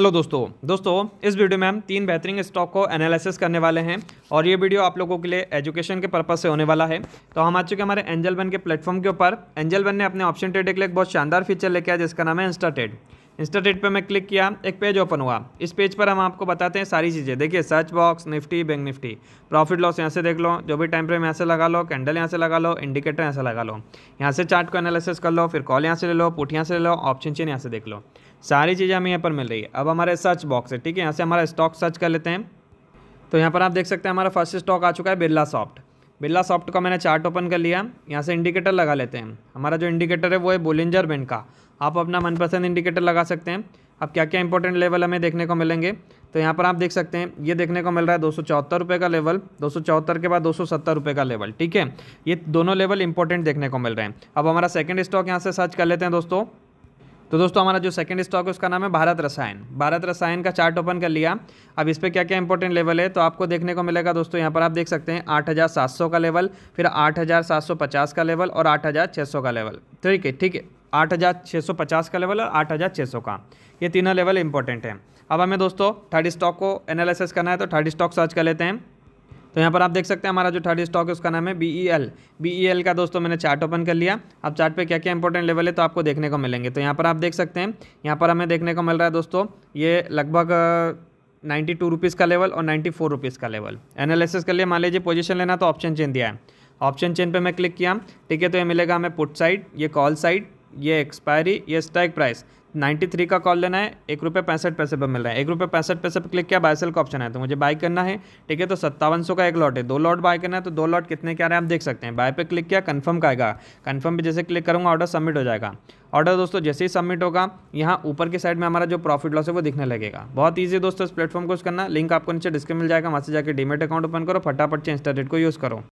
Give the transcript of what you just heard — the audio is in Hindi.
हेलो दोस्तों दोस्तों इस वीडियो में हम तीन बेहतरीन स्टॉक को एनालिसिस करने वाले हैं और ये वीडियो आप लोगों के लिए एजुकेशन के पर्पज से होने वाला है तो हम आ चुके हमारे एंजल वन के प्लेटफॉर्म के ऊपर एंजल वन ने अपने ऑप्शन ट्रेड के लिए एक बहुत शानदार फीचर लेके आया जिसका नाम है इंस्टा ट्रेड इंस्टा ट्रेड पर मैं क्लिक किया एक पेज ओपन हुआ इस पेज पर हम आपको बताते हैं सारी चीज़ें देखिए search box Nifty bank Nifty profit loss यहाँ से देख लो जो भी टाइम फ्रेम यहाँ से लगा लो कैंडल यहाँ से लगा लो इंडिकेटर यहाँ से लगा लो यहाँ से चार्ट को एनालिसिस कर लो फिर कॉल यहाँ से ले लो पुट यहाँ से ले लो ऑप्शन चेन यहाँ से देख लो सारी चीज़ें हमें यहाँ पर मिल रही है अब हमारे सर्च बॉक्स है ठीक है यहाँ से हमारा स्टॉक सर्च कर लेते हैं तो यहाँ पर आप देख सकते हैं हमारा फर्स्ट स्टॉक आ चुका है बिरला सॉफ्ट बिरला सॉफ्ट का मैंने चार्ट ओपन कर लिया यहाँ से इंडिकेटर लगा लेते हैं हमारा जो इंडिकेटर है वो है बोलिंजर बैंड का आप अपना मनपसंद इंडिकेटर लगा सकते हैं अब क्या क्या इंपॉर्टेंट लेवल हमें देखने को मिलेंगे तो यहाँ पर आप देख सकते हैं ये देखने को मिल रहा है दो सौ का लेवल दो के बाद दो सौ का लेवल ठीक है ये दोनों लेवल इंपॉर्टेंट देखने को मिल रहे हैं अब हमारा सेकेंड स्टॉक यहाँ से सर्च कर लेते हैं दोस्तों तो दोस्तों हमारा जो सेकंड स्टॉक है उसका नाम है भारत रसायन भारत रसायन का चार्ट ओपन कर लिया अब इस पर क्या क्या इंपॉर्टेंट लेवल है तो आपको देखने को मिलेगा दोस्तों यहाँ पर आप देख सकते हैं 8,700 का लेवल फिर 8,750 का लेवल और 8,600 का लेवल तो ठीक है ठीक है पचास का लेवल और सौ का ये तीनों लेवल इंपॉर्टेंट हैं अब हमें दोस्तों थर्ड स्टॉक को एनालिसिस करना है तो थर्ड स्टॉक सर्च कर लेते हैं तो यहाँ पर आप देख सकते हैं हमारा जो थर्ड स्टॉक है उसका नाम है B E L B E L का दोस्तों मैंने चार्ट ओपन कर लिया अब चार्ट पे क्या क्या इंपॉर्टेंट लेवल है तो आपको देखने को मिलेंगे तो यहाँ पर आप देख सकते हैं यहाँ पर हमें देखने को मिल रहा है दोस्तों ये लगभग नाइन्टी टू रुपीज़ का लेवल और नाइन्टी फोर रुपीज़ का लेवल एनालिसिस के लिए मान लीजिए पोजिशन लेना तो ऑप्शन चेन दिया है ऑप्शन चेन पर मैं क्लिक किया ठीक है तो ये मिलेगा हमें पुट साइड ये कॉल साइड ये एक्सपायरी ये स्ट्राइक प्राइस नाइन्टी थ्री का कॉल लेना है एक रुपये पैंसठ पैसे पर मिल रहा है एक रुपये पैंसठ पैसे पर क्लिक किया बाय सेल का ऑप्शन है तो मुझे बाय करना है ठीक है तो सत्तावन सौ का एक लॉट है दो लॉट बाय करना है तो दो लॉट कितने के आ रहे हैं आप देख सकते हैं बाय पे क्लिक किया कन्फर्म का आएगा कन्फर्म भी जैसे क्लिक करूँगा ऑर्डर सबमिट हो जाएगा ऑर्डर दोस्तों जैसे ही सबमिट होगा यहाँ ऊपर की साइड में हमारा जो प्रॉफिट लॉस है वो दिखने लगेगा बहुत ईजी दोस्तों इस प्लेटफॉर्म को यूज़ करना लिंक आपको नीचे डिस्क्रिप मिल जाएगा वहाँ से जाकर डीमेट अकाउंट ओपन करो फटाफट से इंस्टा को यूज़ करो